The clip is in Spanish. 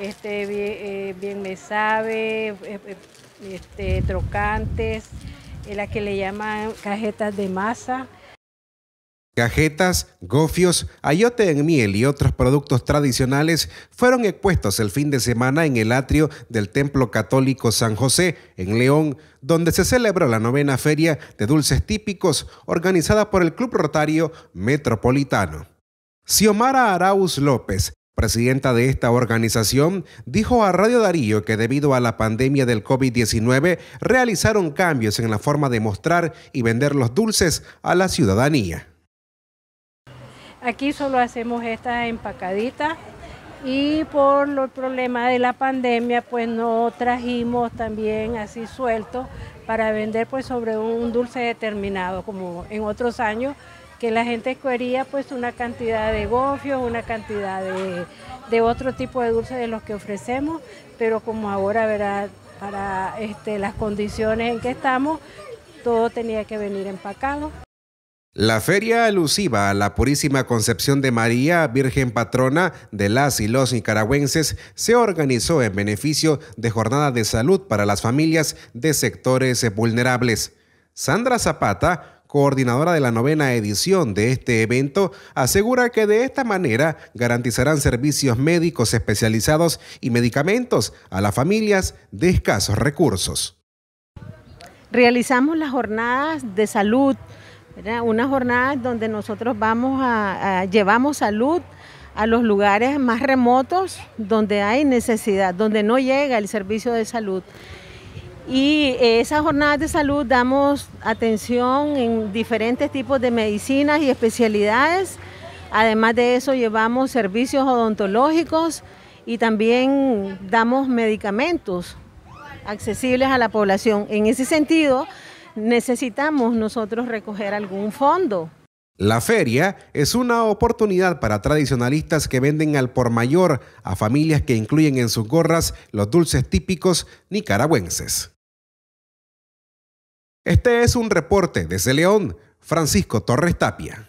este, eh, bien, me sabe, eh, eh, este, trocantes, las que le llaman cajetas de masa. Cajetas, gofios, ayote en miel y otros productos tradicionales fueron expuestos el fin de semana en el atrio del Templo Católico San José, en León, donde se celebró la novena feria de dulces típicos organizada por el Club Rotario Metropolitano. Xiomara Arauz López, presidenta de esta organización, dijo a Radio Darío que debido a la pandemia del COVID-19 realizaron cambios en la forma de mostrar y vender los dulces a la ciudadanía. Aquí solo hacemos esta empacadita y por los problemas de la pandemia pues no trajimos también así suelto para vender pues sobre un dulce determinado como en otros años que la gente quería pues una cantidad de gofios, una cantidad de, otro tipo de dulces de los que ofrecemos, pero como ahora verá para este, las condiciones en que estamos, todo tenía que venir empacado. La feria alusiva a la Purísima Concepción de María, Virgen Patrona de las y los nicaragüenses, se organizó en beneficio de jornada de salud para las familias de sectores vulnerables. Sandra Zapata, coordinadora de la novena edición de este evento, asegura que de esta manera garantizarán servicios médicos especializados y medicamentos a las familias de escasos recursos. Realizamos las jornadas de salud, unas una jornada donde nosotros vamos llevamos salud a los lugares más remotos donde hay necesidad, donde no llega el servicio de salud. Y eh, esas jornadas de salud damos atención en diferentes tipos de medicinas y especialidades. Además de eso llevamos servicios odontológicos y también damos medicamentos accesibles a la población. En ese sentido, necesitamos nosotros recoger algún fondo. La feria es una oportunidad para tradicionalistas que venden al por mayor a familias que incluyen en sus gorras los dulces típicos nicaragüenses. Este es un reporte desde León, Francisco Torres Tapia.